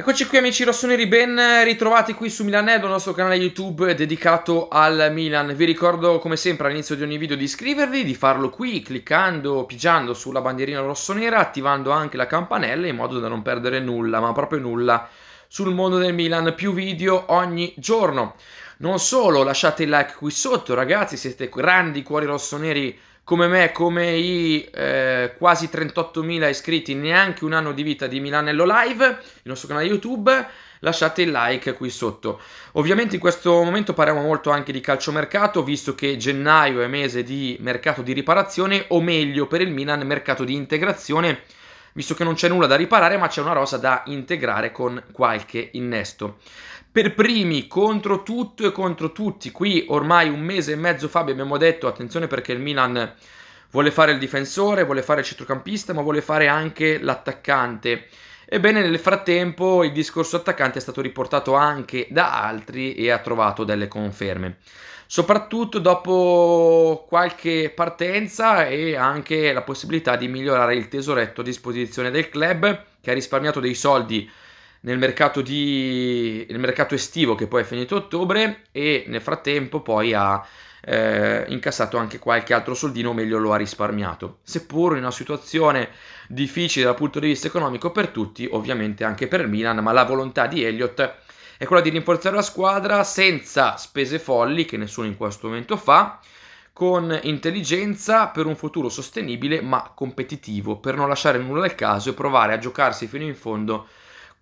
Eccoci qui amici rossoneri, ben ritrovati qui su Milanello, il nostro canale YouTube dedicato al Milan. Vi ricordo come sempre all'inizio di ogni video di iscrivervi, di farlo qui cliccando, pigiando sulla bandierina rossonera, attivando anche la campanella in modo da non perdere nulla, ma proprio nulla, sul mondo del Milan. Più video ogni giorno. Non solo, lasciate il like qui sotto ragazzi, siete grandi cuori rossoneri come me, come i eh, quasi 38.000 iscritti, neanche un anno di vita di Milanello Live, il nostro canale YouTube, lasciate il like qui sotto. Ovviamente in questo momento parliamo molto anche di calciomercato, visto che gennaio è mese di mercato di riparazione, o meglio per il Milan mercato di integrazione, visto che non c'è nulla da riparare, ma c'è una rosa da integrare con qualche innesto per primi contro tutto e contro tutti. Qui ormai un mese e mezzo fa abbiamo detto attenzione perché il Milan vuole fare il difensore, vuole fare il centrocampista, ma vuole fare anche l'attaccante. Ebbene, nel frattempo il discorso attaccante è stato riportato anche da altri e ha trovato delle conferme. Soprattutto dopo qualche partenza e anche la possibilità di migliorare il tesoretto a disposizione del club, che ha risparmiato dei soldi nel mercato, di, nel mercato estivo che poi è finito ottobre e nel frattempo poi ha eh, incassato anche qualche altro soldino, o meglio lo ha risparmiato. Seppur in una situazione difficile dal punto di vista economico per tutti, ovviamente anche per Milan, ma la volontà di Elliott è quella di rinforzare la squadra senza spese folli, che nessuno in questo momento fa, con intelligenza per un futuro sostenibile ma competitivo, per non lasciare nulla al caso e provare a giocarsi fino in fondo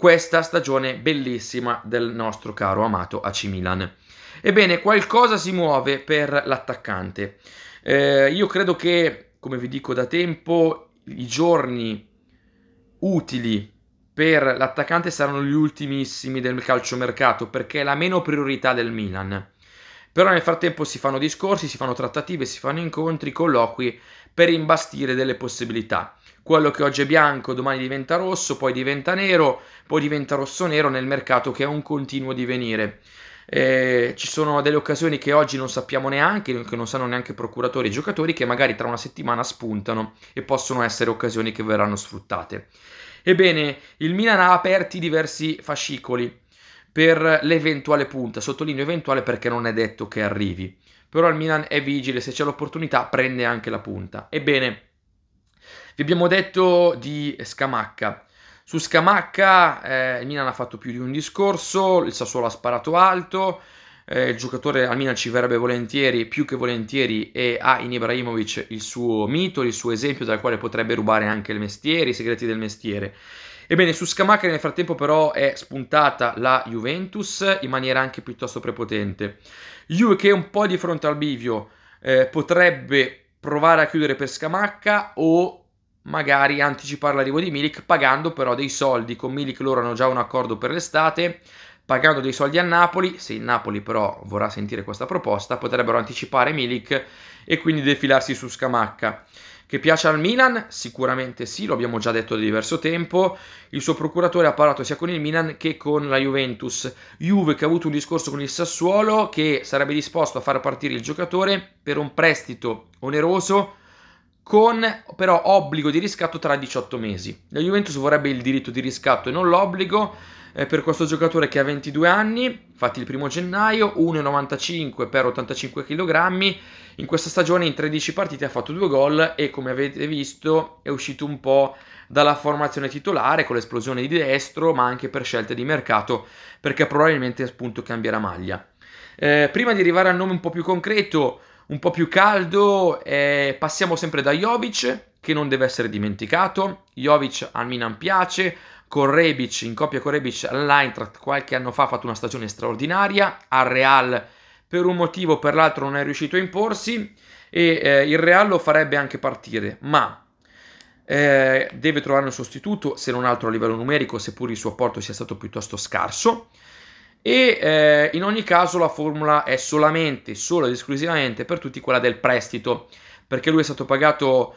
questa stagione bellissima del nostro caro amato AC Milan. Ebbene, qualcosa si muove per l'attaccante. Eh, io credo che, come vi dico da tempo, i giorni utili per l'attaccante saranno gli ultimissimi del calciomercato perché è la meno priorità del Milan. Però nel frattempo si fanno discorsi, si fanno trattative, si fanno incontri, colloqui per imbastire delle possibilità quello che oggi è bianco domani diventa rosso, poi diventa nero, poi diventa rosso-nero nel mercato che è un continuo divenire. Eh, ci sono delle occasioni che oggi non sappiamo neanche, che non sanno neanche procuratori e giocatori, che magari tra una settimana spuntano e possono essere occasioni che verranno sfruttate. Ebbene, il Milan ha aperti diversi fascicoli per l'eventuale punta, sottolineo eventuale perché non è detto che arrivi, però il Milan è vigile, se c'è l'opportunità prende anche la punta. Ebbene, vi abbiamo detto di Scamacca. Su Scamacca eh, il Milan ha fatto più di un discorso, il Sassuolo ha sparato alto, eh, il giocatore al Milan ci verrebbe volentieri, più che volentieri, e ha in Ibrahimovic il suo mito, il suo esempio dal quale potrebbe rubare anche il mestiere, i segreti del mestiere. Ebbene, su Scamacca nel frattempo però è spuntata la Juventus in maniera anche piuttosto prepotente. Juve che è un po' di fronte al bivio eh, potrebbe provare a chiudere per Scamacca o magari anticipare l'arrivo di Milik pagando però dei soldi. Con Milik loro hanno già un accordo per l'estate, pagando dei soldi a Napoli, se il Napoli però vorrà sentire questa proposta, potrebbero anticipare Milik e quindi defilarsi su Scamacca. Che piace al Milan? Sicuramente sì, lo abbiamo già detto da diverso tempo. Il suo procuratore ha parlato sia con il Milan che con la Juventus. Juve che ha avuto un discorso con il Sassuolo che sarebbe disposto a far partire il giocatore per un prestito oneroso con però obbligo di riscatto tra 18 mesi. La Juventus vorrebbe il diritto di riscatto e non l'obbligo eh, per questo giocatore che ha 22 anni, fatti il primo gennaio, 1,95 per 85 kg, in questa stagione in 13 partite ha fatto due gol e come avete visto è uscito un po' dalla formazione titolare con l'esplosione di destro, ma anche per scelte di mercato perché probabilmente appunto cambierà maglia. Eh, prima di arrivare al nome un po' più concreto, un po' più caldo. Eh, passiamo sempre da Jovic, che non deve essere dimenticato. Jovic al Milan piace. Con Rebic, in coppia con Rebic all'Eintracht qualche anno fa ha fatto una stagione straordinaria. Al Real per un motivo o per l'altro non è riuscito a imporsi e eh, il Real lo farebbe anche partire, ma eh, deve trovare un sostituto, se non altro a livello numerico, seppur il suo apporto sia stato piuttosto scarso e eh, in ogni caso la formula è solamente, solo ed esclusivamente per tutti quella del prestito, perché lui è stato pagato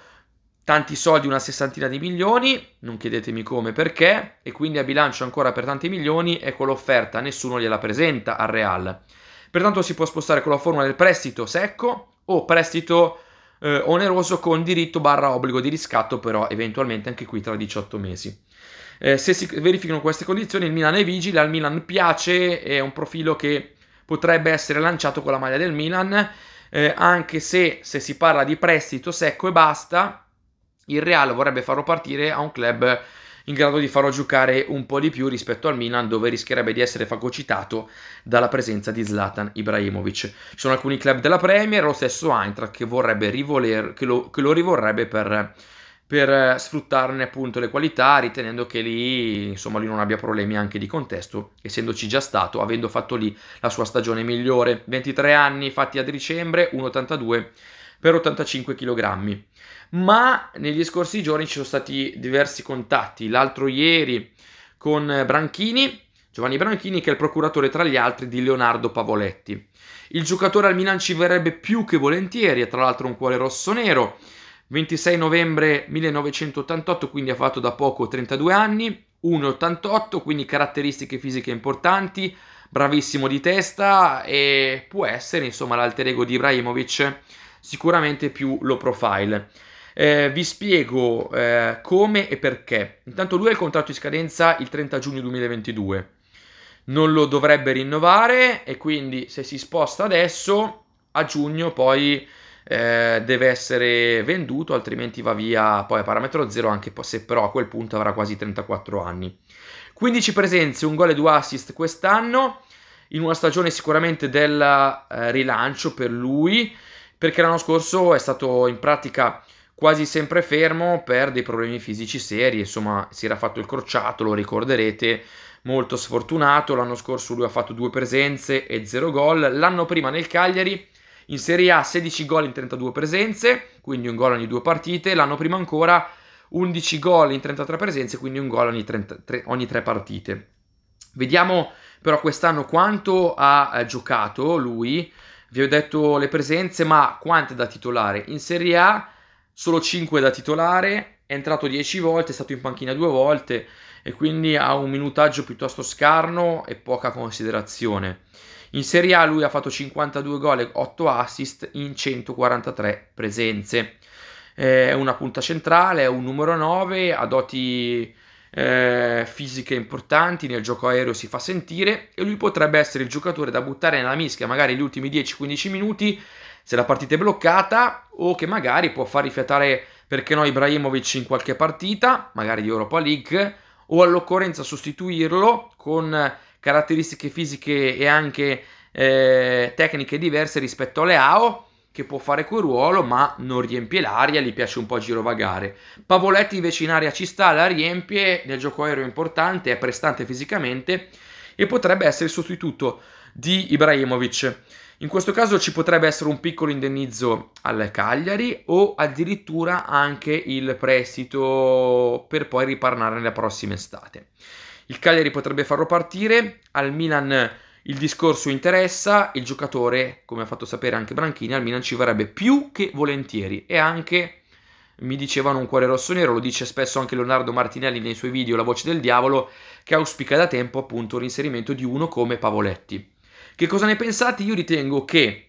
tanti soldi, una sessantina di milioni, non chiedetemi come perché, e quindi a bilancio ancora per tanti milioni e con l'offerta nessuno gliela presenta al Real. Pertanto si può spostare con la formula del prestito secco o prestito eh, oneroso con diritto barra obbligo di riscatto però eventualmente anche qui tra 18 mesi. Eh, se si verificano queste condizioni il Milan è vigile, al Milan piace, è un profilo che potrebbe essere lanciato con la maglia del Milan, eh, anche se, se si parla di prestito secco e basta, il Real vorrebbe farlo partire a un club in grado di farlo giocare un po' di più rispetto al Milan dove rischierebbe di essere fagocitato dalla presenza di Zlatan Ibrahimovic. Ci sono alcuni club della Premier, lo stesso Eintracht che, rivoler, che, lo, che lo rivorrebbe per per eh, sfruttarne appunto le qualità, ritenendo che lì, insomma, lui non abbia problemi anche di contesto, essendoci già stato, avendo fatto lì la sua stagione migliore. 23 anni fatti a dicembre, 1,82 per 85 kg. Ma negli scorsi giorni ci sono stati diversi contatti. L'altro ieri con Branchini, Giovanni Branchini, che è il procuratore tra gli altri di Leonardo Pavoletti. Il giocatore al Milan ci verrebbe più che volentieri, ha tra l'altro un cuore rosso-nero. 26 novembre 1988, quindi ha fatto da poco 32 anni, 1,88, quindi caratteristiche fisiche importanti, bravissimo di testa e può essere insomma l'alter ego di Ibrahimovic sicuramente più low profile. Eh, vi spiego eh, come e perché. Intanto lui ha il contratto di scadenza il 30 giugno 2022. Non lo dovrebbe rinnovare e quindi se si sposta adesso a giugno poi eh, deve essere venduto, altrimenti va via poi a parametro zero, anche se però a quel punto avrà quasi 34 anni. 15 presenze, un gol e due assist quest'anno, in una stagione sicuramente del eh, rilancio per lui, perché l'anno scorso è stato in pratica quasi sempre fermo per dei problemi fisici seri, insomma si era fatto il crociato, lo ricorderete, molto sfortunato, l'anno scorso lui ha fatto due presenze e zero gol, l'anno prima nel Cagliari in Serie A 16 gol in 32 presenze, quindi un gol ogni due partite. L'anno prima ancora 11 gol in 33 presenze, quindi un gol ogni, 33, ogni 3 partite. Vediamo però quest'anno quanto ha eh, giocato lui. Vi ho detto le presenze, ma quante da titolare? In Serie A solo 5 da titolare, è entrato 10 volte, è stato in panchina due volte e quindi ha un minutaggio piuttosto scarno e poca considerazione. In Serie A lui ha fatto 52 gol e 8 assist in 143 presenze. È una punta centrale, è un numero 9, ha doti eh, fisiche importanti, nel gioco aereo si fa sentire e lui potrebbe essere il giocatore da buttare nella mischia magari gli ultimi 10-15 minuti se la partita è bloccata o che magari può far rifiatare perché no Ibrahimovic in qualche partita, magari di Europa League o all'occorrenza sostituirlo con caratteristiche fisiche e anche eh, tecniche diverse rispetto a Leao che può fare quel ruolo ma non riempie l'aria, gli piace un po' girovagare. Pavoletti invece in aria ci sta, la riempie, nel gioco aereo è importante, è prestante fisicamente e potrebbe essere il sostituto di Ibrahimovic. In questo caso ci potrebbe essere un piccolo indennizzo al Cagliari o addirittura anche il prestito per poi riparnare nella prossima estate. Il Cagliari potrebbe farlo partire, al Milan il discorso interessa, il giocatore, come ha fatto sapere anche Branchini, al Milan ci verrebbe più che volentieri e anche, mi dicevano, un cuore rosso nero, lo dice spesso anche Leonardo Martinelli nei suoi video La voce del diavolo, che auspica da tempo appunto l'inserimento di uno come Pavoletti. Che cosa ne pensate? Io ritengo che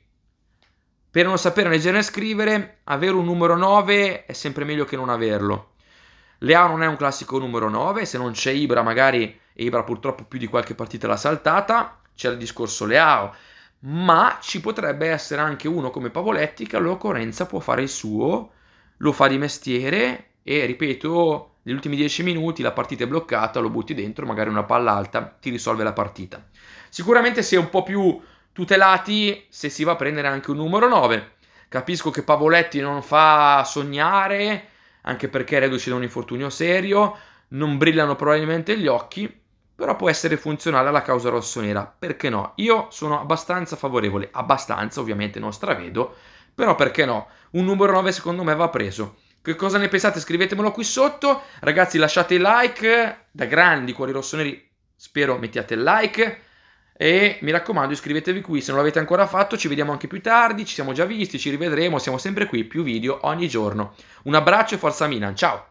per non sapere leggere e scrivere, avere un numero 9 è sempre meglio che non averlo Leao non è un classico numero 9, se non c'è Ibra magari, e Ibra purtroppo più di qualche partita l'ha saltata, c'è il discorso Leao, ma ci potrebbe essere anche uno come Pavoletti che all'occorrenza può fare il suo, lo fa di mestiere e ripeto, negli ultimi 10 minuti la partita è bloccata, lo butti dentro, magari una palla alta, ti risolve la partita. Sicuramente si è un po' più tutelati se si va a prendere anche un numero 9. Capisco che Pavoletti non fa sognare, anche perché reduce da un infortunio serio, non brillano probabilmente gli occhi, però può essere funzionale alla causa rossonera, perché no? Io sono abbastanza favorevole, abbastanza ovviamente non stravedo, però perché no? Un numero 9 secondo me va preso. Che cosa ne pensate? Scrivetemelo qui sotto. Ragazzi, lasciate il like. Da grandi cuori rossoneri, spero mettiate il like. E mi raccomando, iscrivetevi qui se non l'avete ancora fatto. Ci vediamo anche più tardi. Ci siamo già visti, ci rivedremo. Siamo sempre qui. Più video ogni giorno. Un abbraccio e forza Milan. Ciao!